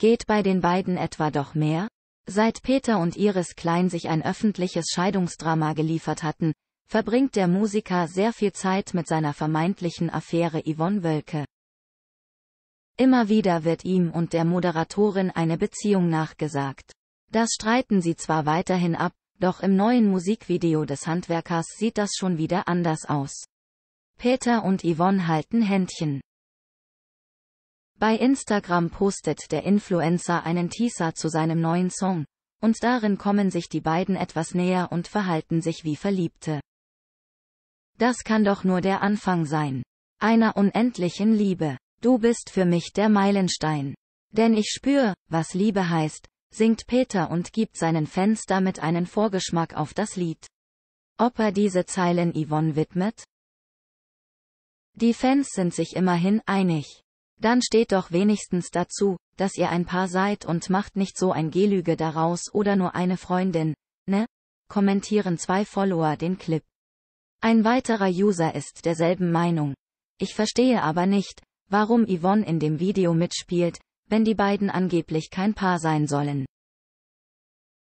Geht bei den beiden etwa doch mehr? Seit Peter und Iris Klein sich ein öffentliches Scheidungsdrama geliefert hatten, verbringt der Musiker sehr viel Zeit mit seiner vermeintlichen Affäre Yvonne Wölke. Immer wieder wird ihm und der Moderatorin eine Beziehung nachgesagt. Das streiten sie zwar weiterhin ab, doch im neuen Musikvideo des Handwerkers sieht das schon wieder anders aus. Peter und Yvonne halten Händchen. Bei Instagram postet der Influencer einen Teaser zu seinem neuen Song, und darin kommen sich die beiden etwas näher und verhalten sich wie Verliebte. Das kann doch nur der Anfang sein. Einer unendlichen Liebe. Du bist für mich der Meilenstein. Denn ich spür, was Liebe heißt, singt Peter und gibt seinen Fans damit einen Vorgeschmack auf das Lied. Ob er diese Zeilen Yvonne widmet? Die Fans sind sich immerhin einig. Dann steht doch wenigstens dazu, dass ihr ein Paar seid und macht nicht so ein Gelüge daraus oder nur eine Freundin, ne? Kommentieren zwei Follower den Clip. Ein weiterer User ist derselben Meinung. Ich verstehe aber nicht, warum Yvonne in dem Video mitspielt, wenn die beiden angeblich kein Paar sein sollen.